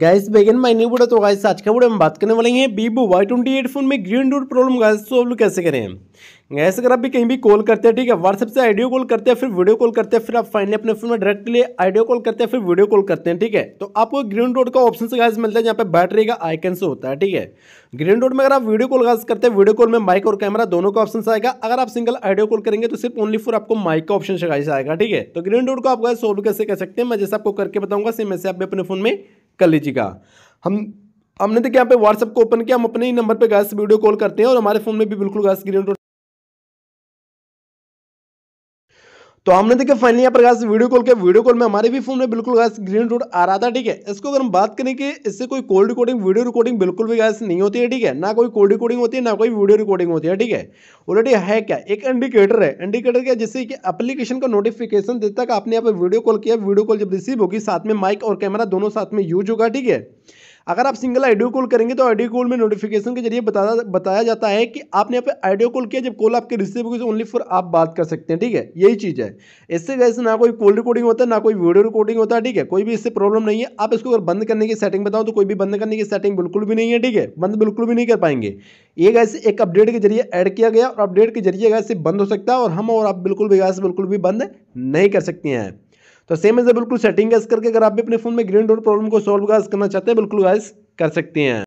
gas बेगन my new बुरा तो गैस आज का बुरा हम बात करने वाले हैं Vivo Y twenty eight phone में ग्रीन डोर प्रॉब्लम गाइस तो आप लोग कैसे करें गैस अगर आप भी कहीं भी कॉल करते हैं ठीक है व्हाट्सएप से ऑडियो कॉल करते हैं फिर वीडियो कॉल करते हैं फिर आप फाइनली अपने फोन में डायरेक्टली आइडियो कॉल करते हैं फिर वीडियो कॉल करते हैं ठीक है तो आपको ग्रीन डोर का ऑप्शन से गैस मिलता है जहाँ पे बैटरी का आइकन से होता है ठीक है ग्रीन डोर में अगर आप वीडियो कॉल गाइस करते हैं वीडियो कॉल में माइक और कैमरा दोनों का ऑप्शन आएगा अगर आप सिंगल ऑडियो कॉल करेंगे तो सिर्फ ओनली फोर आपको माइक का ऑप्शन से आएगा ठीक है तो ग्रीन डोर को आप गैस सोल्व कैसे कर सकते हैं मैं जैसे आपको करके बताऊंगा सेम ऐसे आप अपने फोन में कर लीजिएगा हम हमने तो यहाँ पे व्हाट्सअप को ओपन किया हम अपने ही नंबर पे गैस वीडियो कॉल करते हैं और हमारे फोन में भी बिल्कुल गैस ग्रीन तो हमने देखा फाइनली यहाँ पर गाइस वीडियो कॉल के वीडियो कॉल में हमारे भी फोन में बिल्कुल गाइस ग्रीन रूट आ रहा था ठीक है इसको अगर हम बात करें कि इससे कोई कॉल रिकॉर्डिंग वीडियो रिकॉर्डिंग बिल्कुल भी गाइस नहीं होती है ठीक है ना कोई कॉल रिकॉर्डिंग होती है ना कोई वीडियो रिकॉर्डिंग होती है ठीक है ऑलरेडी है क्या एक इंडिकेटर है इंडिकेटर क्या जिससे कि एप्लीकेशन का नोटिफिकेशन देता है आपने यहाँ पर वीडियो कॉल किया वीडियो कॉल जब रिसीव होगी साथ में माइक और कैमरा दोनों साथ में यूज होगा ठीक है अगर आप सिंगल आइडियो कॉल करेंगे तो आइडियो कॉल में नोटिफिकेशन के जरिए बताया बताया जाता है कि आपने यहाँ पे आइडियो कॉल किया जब कॉल आपके रिसीव से ओनली फॉर आप बात कर सकते हैं ठीक है यही चीज़ है इससे जैसे ना कोई कॉल रिकॉर्डिंग होता है ना कोई वीडियो रिकॉर्डिंग होता है ठीक है कोई भी इससे प्रॉब्लम नहीं है आप इसको अगर बंद करने की सेटिंग बताओ तो कोई भी बंद करने की सेटिंग बिल्कुल भी नहीं है ठीक है बंद बिल्कुल भी नहीं कर पाएंगे ये गैसे एक अपडेट के जरिए ऐड किया गया और अपडेट के जरिए गैसे बंद हो सकता है और हम और आप बिल्कुल भी गैस बिल्कुल भी बंद नहीं कर सकते हैं तो सेम एज बिल्कुल सेटिंग करके अगर आप भी अपने फोन में ग्रीन डोर प्रॉब्लम को सॉल्व करना चाहते हैं बिल्कुल गाइस कर सकते हैं